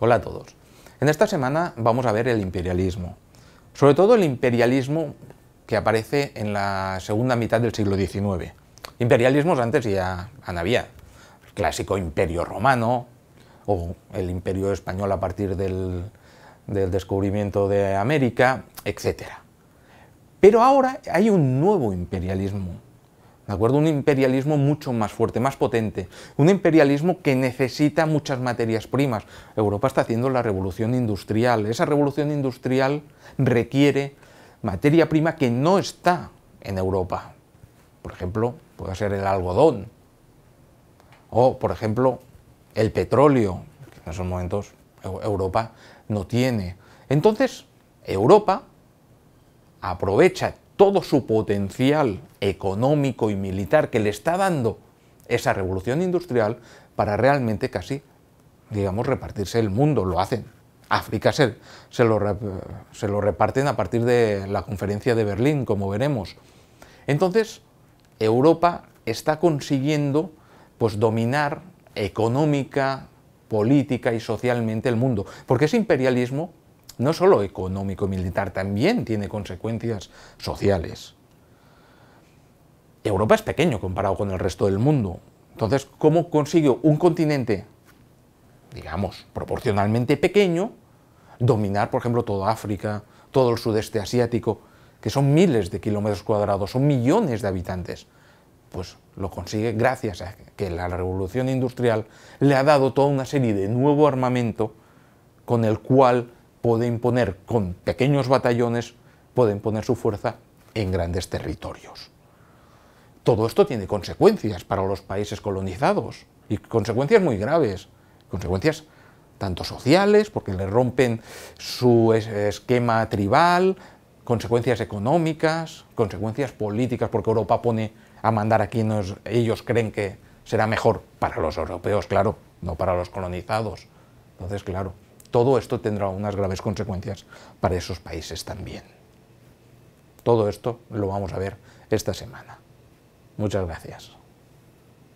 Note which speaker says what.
Speaker 1: Hola a todos. En esta semana vamos a ver el imperialismo, sobre todo el imperialismo que aparece en la segunda mitad del siglo XIX. Imperialismos antes ya no había, el clásico imperio romano o el imperio español a partir del, del descubrimiento de América, etc. Pero ahora hay un nuevo imperialismo ¿De acuerdo? Un imperialismo mucho más fuerte, más potente. Un imperialismo que necesita muchas materias primas. Europa está haciendo la revolución industrial. Esa revolución industrial requiere materia prima que no está en Europa. Por ejemplo, puede ser el algodón. O, por ejemplo, el petróleo, en esos momentos Europa no tiene. Entonces, Europa aprovecha todo su potencial económico y militar que le está dando esa revolución industrial para realmente casi, digamos, repartirse el mundo. Lo hacen. África se, se, lo, reparten a partir de la conferencia de Berlín, como veremos. Entonces, Europa está consiguiendo pues, dominar económica, política y socialmente el mundo, porque ese imperialismo no solo económico y militar, también tiene consecuencias sociales. Europa es pequeño comparado con el resto del mundo. Entonces, ¿cómo consigue un continente, digamos, proporcionalmente pequeño, dominar, por ejemplo, toda África, todo el sudeste asiático, que son miles de kilómetros cuadrados, son millones de habitantes? Pues lo consigue gracias a que la revolución industrial le ha dado toda una serie de nuevo armamento con el cual pueden poner con pequeños batallones, pueden poner su fuerza en grandes territorios. Todo esto tiene consecuencias para los países colonizados y consecuencias muy graves, consecuencias tanto sociales, porque le rompen su esquema tribal, consecuencias económicas, consecuencias políticas, porque Europa pone a mandar a quienes ellos creen que será mejor para los europeos, claro, no para los colonizados. Entonces, claro, todo esto tendrá unas graves consecuencias para esos países también. Todo esto lo vamos a ver esta semana. Muchas gracias.